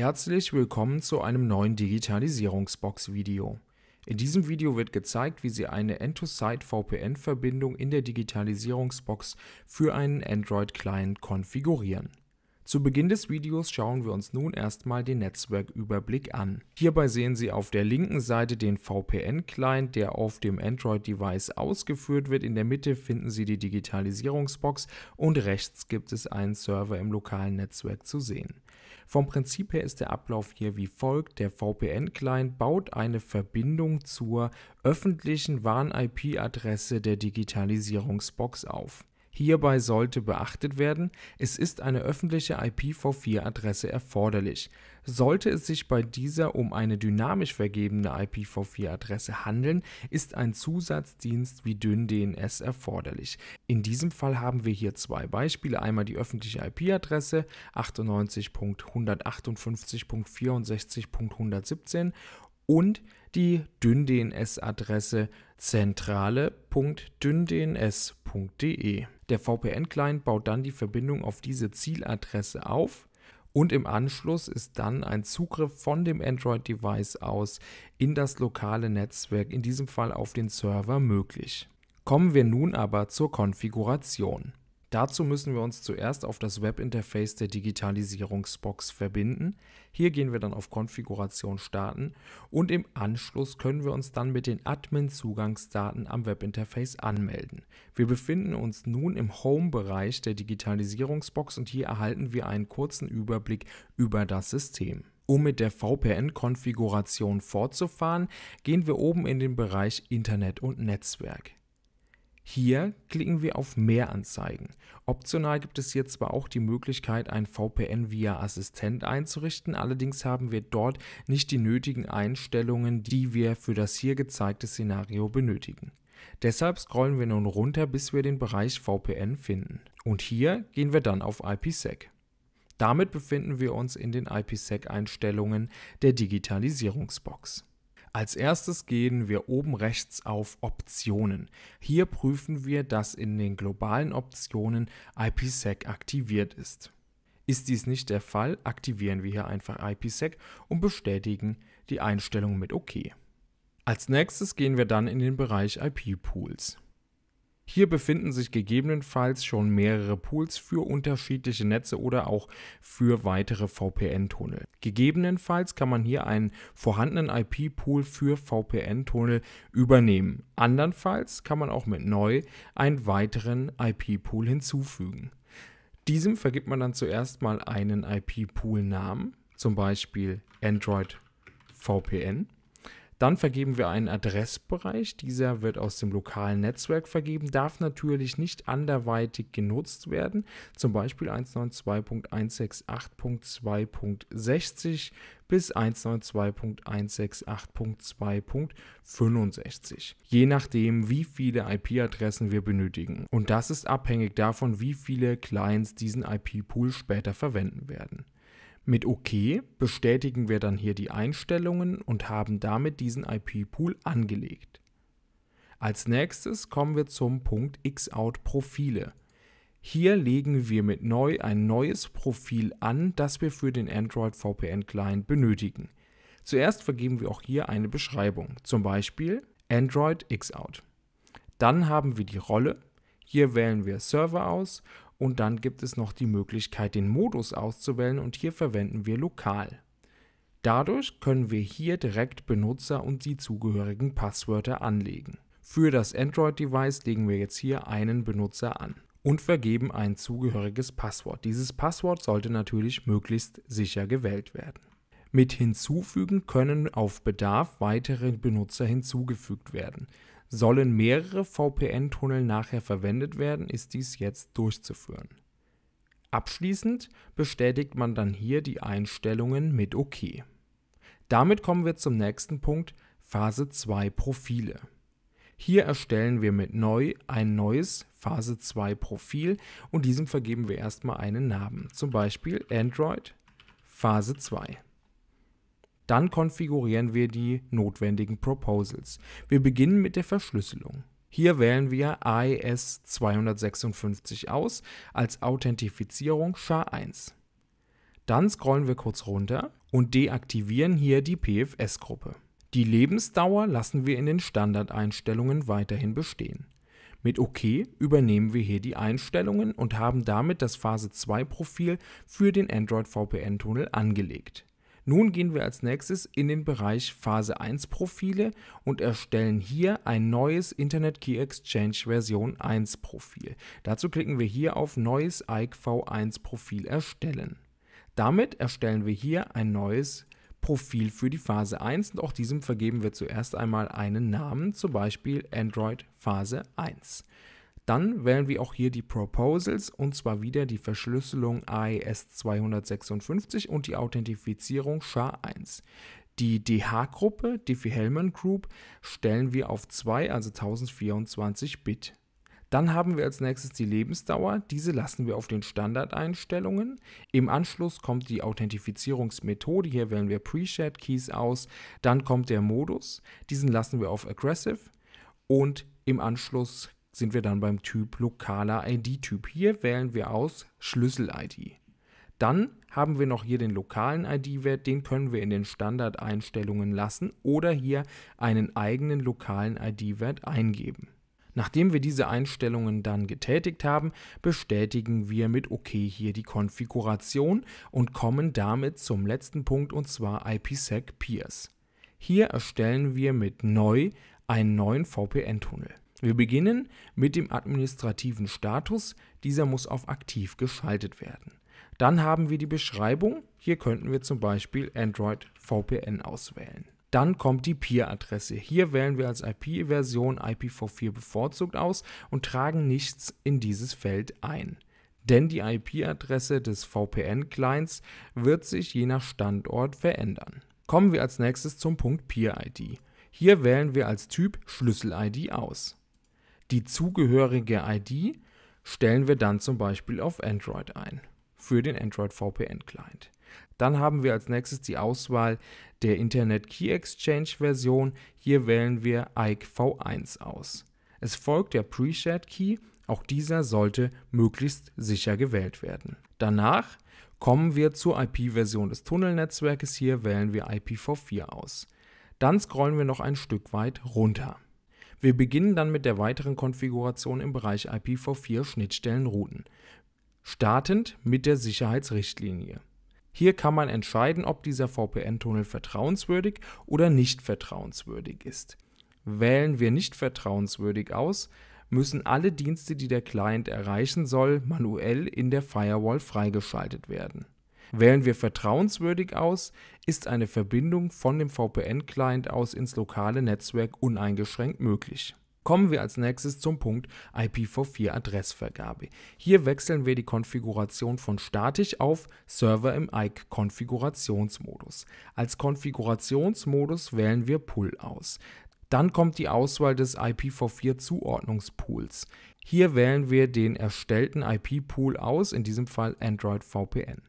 Herzlich willkommen zu einem neuen Digitalisierungsbox-Video. In diesem Video wird gezeigt, wie Sie eine End-to-Site VPN-Verbindung in der Digitalisierungsbox für einen Android-Client konfigurieren. Zu Beginn des Videos schauen wir uns nun erstmal den Netzwerküberblick an. Hierbei sehen Sie auf der linken Seite den VPN-Client, der auf dem Android-Device ausgeführt wird. In der Mitte finden Sie die Digitalisierungsbox und rechts gibt es einen Server im lokalen Netzwerk zu sehen. Vom Prinzip her ist der Ablauf hier wie folgt. Der VPN-Client baut eine Verbindung zur öffentlichen Warn-IP-Adresse der Digitalisierungsbox auf. Hierbei sollte beachtet werden, es ist eine öffentliche IPv4-Adresse erforderlich. Sollte es sich bei dieser um eine dynamisch vergebene IPv4-Adresse handeln, ist ein Zusatzdienst wie DynDNS erforderlich. In diesem Fall haben wir hier zwei Beispiele, einmal die öffentliche IP-Adresse 98.158.64.117 und die dünndns adresse zentrale.dünndns.de der VPN-Client baut dann die Verbindung auf diese Zieladresse auf und im Anschluss ist dann ein Zugriff von dem Android-Device aus in das lokale Netzwerk, in diesem Fall auf den Server, möglich. Kommen wir nun aber zur Konfiguration. Dazu müssen wir uns zuerst auf das Webinterface der Digitalisierungsbox verbinden. Hier gehen wir dann auf Konfiguration starten und im Anschluss können wir uns dann mit den Admin-Zugangsdaten am Webinterface anmelden. Wir befinden uns nun im Home-Bereich der Digitalisierungsbox und hier erhalten wir einen kurzen Überblick über das System. Um mit der VPN-Konfiguration fortzufahren, gehen wir oben in den Bereich Internet und Netzwerk. Hier klicken wir auf Mehr anzeigen. Optional gibt es hier zwar auch die Möglichkeit, ein VPN via Assistent einzurichten, allerdings haben wir dort nicht die nötigen Einstellungen, die wir für das hier gezeigte Szenario benötigen. Deshalb scrollen wir nun runter, bis wir den Bereich VPN finden. Und hier gehen wir dann auf IPsec. Damit befinden wir uns in den IPsec-Einstellungen der Digitalisierungsbox. Als erstes gehen wir oben rechts auf Optionen. Hier prüfen wir, dass in den globalen Optionen IPsec aktiviert ist. Ist dies nicht der Fall, aktivieren wir hier einfach IPsec und bestätigen die Einstellung mit OK. Als nächstes gehen wir dann in den Bereich IP-Pools. Hier befinden sich gegebenenfalls schon mehrere Pools für unterschiedliche Netze oder auch für weitere VPN-Tunnel. Gegebenenfalls kann man hier einen vorhandenen IP-Pool für VPN-Tunnel übernehmen. Andernfalls kann man auch mit neu einen weiteren IP-Pool hinzufügen. Diesem vergibt man dann zuerst mal einen IP-Pool-Namen, zum Beispiel Android VPN. Dann vergeben wir einen Adressbereich. Dieser wird aus dem lokalen Netzwerk vergeben, darf natürlich nicht anderweitig genutzt werden, zum Beispiel 192.168.2.60 bis 192.168.2.65, je nachdem, wie viele IP-Adressen wir benötigen. Und das ist abhängig davon, wie viele Clients diesen IP-Pool später verwenden werden. Mit OK bestätigen wir dann hier die Einstellungen und haben damit diesen IP-Pool angelegt. Als nächstes kommen wir zum Punkt Xout Profile. Hier legen wir mit neu ein neues Profil an, das wir für den Android VPN Client benötigen. Zuerst vergeben wir auch hier eine Beschreibung, zum Beispiel Android Xout. Dann haben wir die Rolle, hier wählen wir Server aus und dann gibt es noch die Möglichkeit, den Modus auszuwählen und hier verwenden wir lokal. Dadurch können wir hier direkt Benutzer und die zugehörigen Passwörter anlegen. Für das Android-Device legen wir jetzt hier einen Benutzer an und vergeben ein zugehöriges Passwort. Dieses Passwort sollte natürlich möglichst sicher gewählt werden. Mit hinzufügen können auf Bedarf weitere Benutzer hinzugefügt werden. Sollen mehrere VPN-Tunnel nachher verwendet werden, ist dies jetzt durchzuführen. Abschließend bestätigt man dann hier die Einstellungen mit OK. Damit kommen wir zum nächsten Punkt, Phase 2 Profile. Hier erstellen wir mit neu ein neues Phase 2 Profil und diesem vergeben wir erstmal einen Namen, zum Beispiel Android Phase 2. Dann konfigurieren wir die notwendigen Proposals. Wir beginnen mit der Verschlüsselung. Hier wählen wir AES 256 aus als Authentifizierung SHA-1. Dann scrollen wir kurz runter und deaktivieren hier die PFS-Gruppe. Die Lebensdauer lassen wir in den Standardeinstellungen weiterhin bestehen. Mit OK übernehmen wir hier die Einstellungen und haben damit das Phase 2 Profil für den Android VPN Tunnel angelegt. Nun gehen wir als nächstes in den Bereich Phase 1 Profile und erstellen hier ein neues Internet Key Exchange Version 1 Profil. Dazu klicken wir hier auf Neues IKV1 Profil erstellen. Damit erstellen wir hier ein neues Profil für die Phase 1 und auch diesem vergeben wir zuerst einmal einen Namen, zum Beispiel Android Phase 1. Dann wählen wir auch hier die Proposals und zwar wieder die Verschlüsselung AES 256 und die Authentifizierung SHA-1. Die DH-Gruppe, Diffie-Hellman Group, stellen wir auf 2, also 1024 Bit. Dann haben wir als nächstes die Lebensdauer, diese lassen wir auf den Standardeinstellungen. Im Anschluss kommt die Authentifizierungsmethode, hier wählen wir Pre-Shared Keys aus. Dann kommt der Modus, diesen lassen wir auf Aggressive. Und im Anschluss sind wir dann beim Typ lokaler ID-Typ. Hier wählen wir aus Schlüssel-ID. Dann haben wir noch hier den lokalen ID-Wert, den können wir in den Standardeinstellungen lassen oder hier einen eigenen lokalen ID-Wert eingeben. Nachdem wir diese Einstellungen dann getätigt haben, bestätigen wir mit OK hier die Konfiguration und kommen damit zum letzten Punkt und zwar IPsec Peers. Hier erstellen wir mit Neu einen neuen VPN-Tunnel. Wir beginnen mit dem administrativen Status. Dieser muss auf aktiv geschaltet werden. Dann haben wir die Beschreibung. Hier könnten wir zum Beispiel Android VPN auswählen. Dann kommt die Peer-Adresse. Hier wählen wir als IP-Version IPv4 bevorzugt aus und tragen nichts in dieses Feld ein. Denn die IP-Adresse des VPN-Clients wird sich je nach Standort verändern. Kommen wir als nächstes zum Punkt Peer-ID. Hier wählen wir als Typ Schlüssel-ID aus. Die zugehörige ID stellen wir dann zum Beispiel auf Android ein für den Android VPN Client. Dann haben wir als nächstes die Auswahl der Internet Key Exchange Version. Hier wählen wir IKV1 aus. Es folgt der Pre-Shared Key. Auch dieser sollte möglichst sicher gewählt werden. Danach kommen wir zur IP-Version des Tunnelnetzwerkes. Hier wählen wir IPv4 aus. Dann scrollen wir noch ein Stück weit runter. Wir beginnen dann mit der weiteren Konfiguration im Bereich IPv4 Schnittstellenrouten, startend mit der Sicherheitsrichtlinie. Hier kann man entscheiden, ob dieser VPN-Tunnel vertrauenswürdig oder nicht vertrauenswürdig ist. Wählen wir nicht vertrauenswürdig aus, müssen alle Dienste, die der Client erreichen soll, manuell in der Firewall freigeschaltet werden Wählen wir vertrauenswürdig aus, ist eine Verbindung von dem VPN-Client aus ins lokale Netzwerk uneingeschränkt möglich. Kommen wir als nächstes zum Punkt IPv4 Adressvergabe. Hier wechseln wir die Konfiguration von statisch auf Server im IKE Konfigurationsmodus. Als Konfigurationsmodus wählen wir Pull aus. Dann kommt die Auswahl des IPv4 Zuordnungspools. Hier wählen wir den erstellten IP-Pool aus, in diesem Fall Android VPN.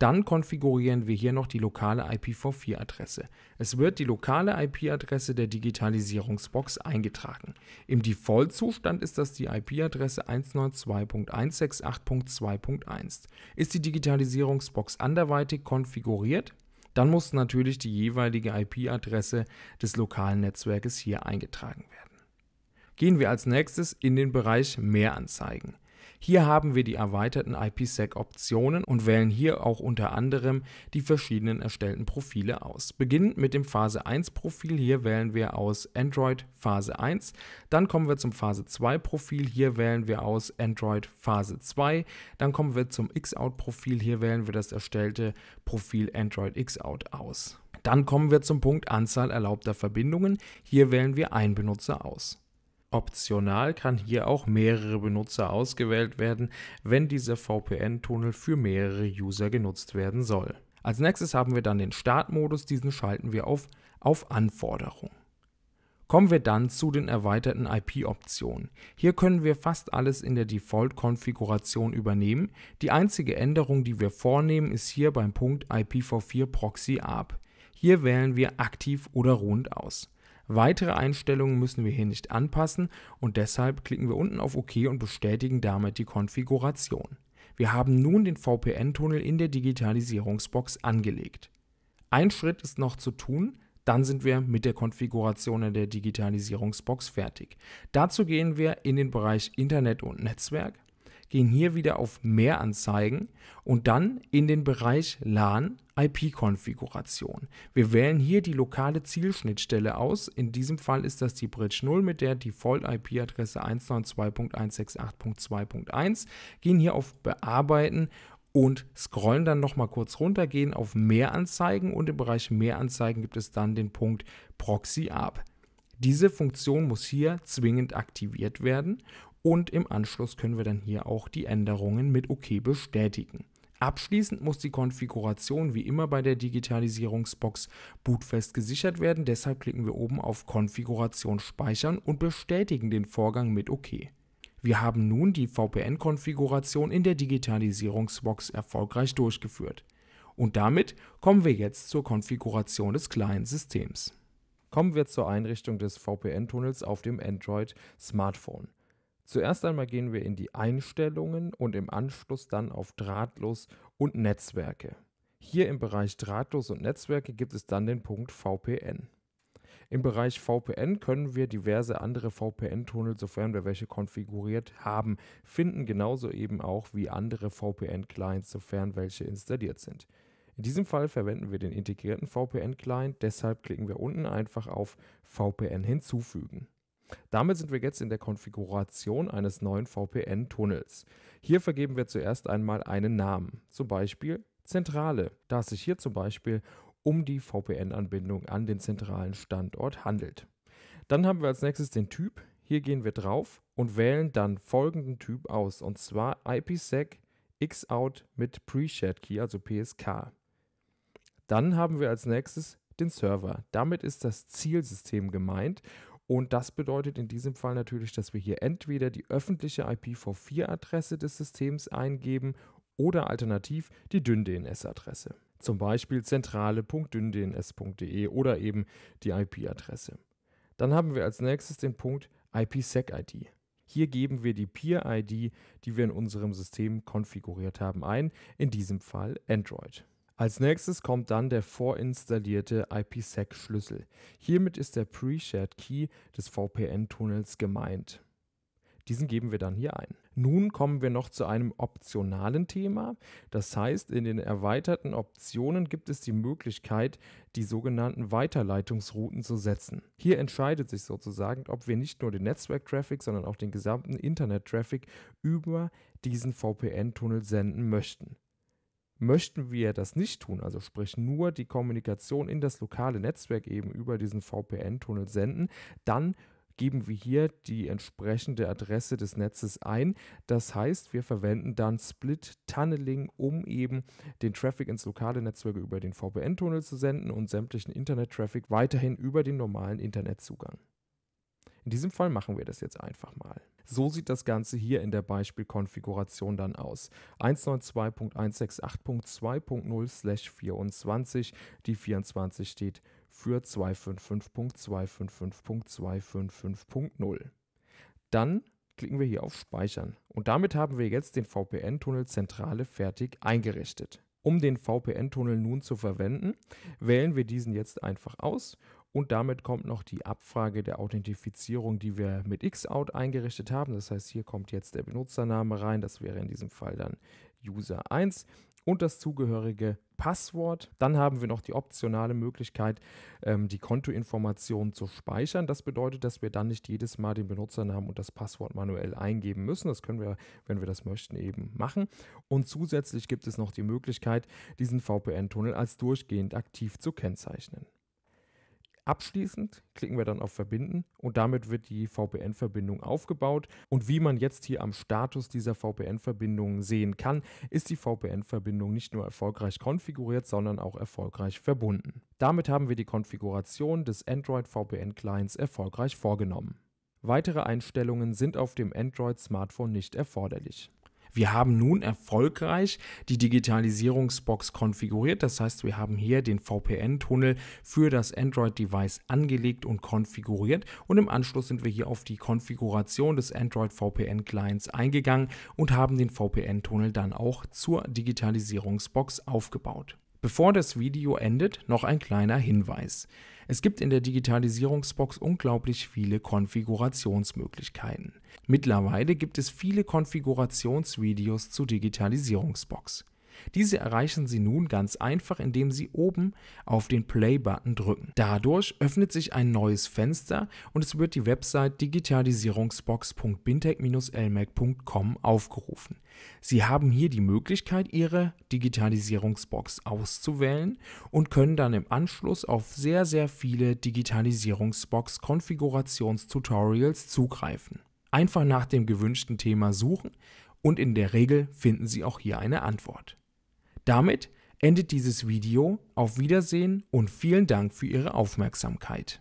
Dann konfigurieren wir hier noch die lokale IPv4-Adresse. Es wird die lokale IP-Adresse der Digitalisierungsbox eingetragen. Im Default-Zustand ist das die IP-Adresse 192.168.2.1. Ist die Digitalisierungsbox anderweitig konfiguriert, dann muss natürlich die jeweilige IP-Adresse des lokalen Netzwerkes hier eingetragen werden. Gehen wir als nächstes in den Bereich Mehranzeigen. Hier haben wir die erweiterten IPsec-Optionen und wählen hier auch unter anderem die verschiedenen erstellten Profile aus. Beginnend mit dem Phase 1 Profil, hier wählen wir aus Android Phase 1. Dann kommen wir zum Phase 2 Profil, hier wählen wir aus Android Phase 2. Dann kommen wir zum Xout Profil, hier wählen wir das erstellte Profil Android Xout aus. Dann kommen wir zum Punkt Anzahl erlaubter Verbindungen. Hier wählen wir einen Benutzer aus. Optional kann hier auch mehrere Benutzer ausgewählt werden, wenn dieser VPN-Tunnel für mehrere User genutzt werden soll. Als nächstes haben wir dann den Startmodus, diesen schalten wir auf auf Anforderung. Kommen wir dann zu den erweiterten IP-Optionen. Hier können wir fast alles in der Default-Konfiguration übernehmen. Die einzige Änderung, die wir vornehmen, ist hier beim Punkt IPv4 Proxy ARP. Hier wählen wir aktiv oder rund aus. Weitere Einstellungen müssen wir hier nicht anpassen und deshalb klicken wir unten auf OK und bestätigen damit die Konfiguration. Wir haben nun den VPN-Tunnel in der Digitalisierungsbox angelegt. Ein Schritt ist noch zu tun, dann sind wir mit der Konfiguration in der Digitalisierungsbox fertig. Dazu gehen wir in den Bereich Internet und Netzwerk gehen hier wieder auf Mehr anzeigen und dann in den Bereich LAN IP-Konfiguration. Wir wählen hier die lokale Zielschnittstelle aus. In diesem Fall ist das die Bridge 0 mit der Default-IP-Adresse 192.168.2.1. Gehen hier auf Bearbeiten und scrollen dann nochmal kurz runter, gehen auf Mehr anzeigen und im Bereich Mehr anzeigen gibt es dann den Punkt Proxy ab. Diese Funktion muss hier zwingend aktiviert werden und im Anschluss können wir dann hier auch die Änderungen mit OK bestätigen. Abschließend muss die Konfiguration wie immer bei der Digitalisierungsbox bootfest gesichert werden, deshalb klicken wir oben auf Konfiguration speichern und bestätigen den Vorgang mit OK. Wir haben nun die VPN-Konfiguration in der Digitalisierungsbox erfolgreich durchgeführt. Und damit kommen wir jetzt zur Konfiguration des Client-Systems. Kommen wir zur Einrichtung des VPN-Tunnels auf dem Android-Smartphone. Zuerst einmal gehen wir in die Einstellungen und im Anschluss dann auf Drahtlos und Netzwerke. Hier im Bereich Drahtlos und Netzwerke gibt es dann den Punkt VPN. Im Bereich VPN können wir diverse andere VPN-Tunnel, sofern wir welche konfiguriert haben, finden, genauso eben auch wie andere VPN-Clients, sofern welche installiert sind. In diesem Fall verwenden wir den integrierten VPN-Client, deshalb klicken wir unten einfach auf VPN hinzufügen. Damit sind wir jetzt in der Konfiguration eines neuen VPN-Tunnels. Hier vergeben wir zuerst einmal einen Namen, zum Beispiel Zentrale, da es sich hier zum Beispiel um die VPN-Anbindung an den zentralen Standort handelt. Dann haben wir als nächstes den Typ. Hier gehen wir drauf und wählen dann folgenden Typ aus, und zwar IPsec Xout mit Pre-Shared Key, also PSK. Dann haben wir als nächstes den Server. Damit ist das Zielsystem gemeint und das bedeutet in diesem Fall natürlich, dass wir hier entweder die öffentliche IPv4-Adresse des Systems eingeben oder alternativ die dünn dns adresse Zum Beispiel zentrale.dünn-DNS.de oder eben die IP-Adresse. Dann haben wir als nächstes den Punkt IPsec-ID. Hier geben wir die Peer-ID, die wir in unserem System konfiguriert haben, ein, in diesem Fall Android. Als nächstes kommt dann der vorinstallierte IPsec-Schlüssel. Hiermit ist der Pre-Shared Key des VPN-Tunnels gemeint. Diesen geben wir dann hier ein. Nun kommen wir noch zu einem optionalen Thema. Das heißt, in den erweiterten Optionen gibt es die Möglichkeit, die sogenannten Weiterleitungsrouten zu setzen. Hier entscheidet sich sozusagen, ob wir nicht nur den Netzwerk-Traffic, sondern auch den gesamten Internet-Traffic über diesen VPN-Tunnel senden möchten. Möchten wir das nicht tun, also sprich nur die Kommunikation in das lokale Netzwerk eben über diesen VPN-Tunnel senden, dann geben wir hier die entsprechende Adresse des Netzes ein. Das heißt, wir verwenden dann Split Tunneling, um eben den Traffic ins lokale Netzwerk über den VPN-Tunnel zu senden und sämtlichen Internet-Traffic weiterhin über den normalen Internetzugang. In diesem Fall machen wir das jetzt einfach mal. So sieht das Ganze hier in der Beispielkonfiguration dann aus. 192.168.2.0/24, slash die 24 steht für 255.255.255.0. Dann klicken wir hier auf Speichern und damit haben wir jetzt den VPN-Tunnel Zentrale fertig eingerichtet. Um den VPN-Tunnel nun zu verwenden, wählen wir diesen jetzt einfach aus und damit kommt noch die Abfrage der Authentifizierung, die wir mit Xout eingerichtet haben. Das heißt, hier kommt jetzt der Benutzername rein. Das wäre in diesem Fall dann User1 und das zugehörige Passwort. Dann haben wir noch die optionale Möglichkeit, ähm, die Kontoinformationen zu speichern. Das bedeutet, dass wir dann nicht jedes Mal den Benutzernamen und das Passwort manuell eingeben müssen. Das können wir, wenn wir das möchten, eben machen. Und zusätzlich gibt es noch die Möglichkeit, diesen VPN-Tunnel als durchgehend aktiv zu kennzeichnen. Abschließend klicken wir dann auf Verbinden und damit wird die VPN-Verbindung aufgebaut. Und wie man jetzt hier am Status dieser VPN-Verbindung sehen kann, ist die VPN-Verbindung nicht nur erfolgreich konfiguriert, sondern auch erfolgreich verbunden. Damit haben wir die Konfiguration des Android VPN-Clients erfolgreich vorgenommen. Weitere Einstellungen sind auf dem Android-Smartphone nicht erforderlich. Wir haben nun erfolgreich die Digitalisierungsbox konfiguriert. Das heißt, wir haben hier den VPN-Tunnel für das Android-Device angelegt und konfiguriert. Und im Anschluss sind wir hier auf die Konfiguration des Android-VPN-Clients eingegangen und haben den VPN-Tunnel dann auch zur Digitalisierungsbox aufgebaut. Bevor das Video endet, noch ein kleiner Hinweis. Es gibt in der Digitalisierungsbox unglaublich viele Konfigurationsmöglichkeiten. Mittlerweile gibt es viele Konfigurationsvideos zu Digitalisierungsbox. Diese erreichen Sie nun ganz einfach, indem Sie oben auf den Play-Button drücken. Dadurch öffnet sich ein neues Fenster und es wird die Website digitalisierungsbox.bintech-lmac.com aufgerufen. Sie haben hier die Möglichkeit, Ihre Digitalisierungsbox auszuwählen und können dann im Anschluss auf sehr, sehr viele Digitalisierungsbox-Konfigurationstutorials zugreifen. Einfach nach dem gewünschten Thema suchen und in der Regel finden Sie auch hier eine Antwort. Damit endet dieses Video. Auf Wiedersehen und vielen Dank für Ihre Aufmerksamkeit.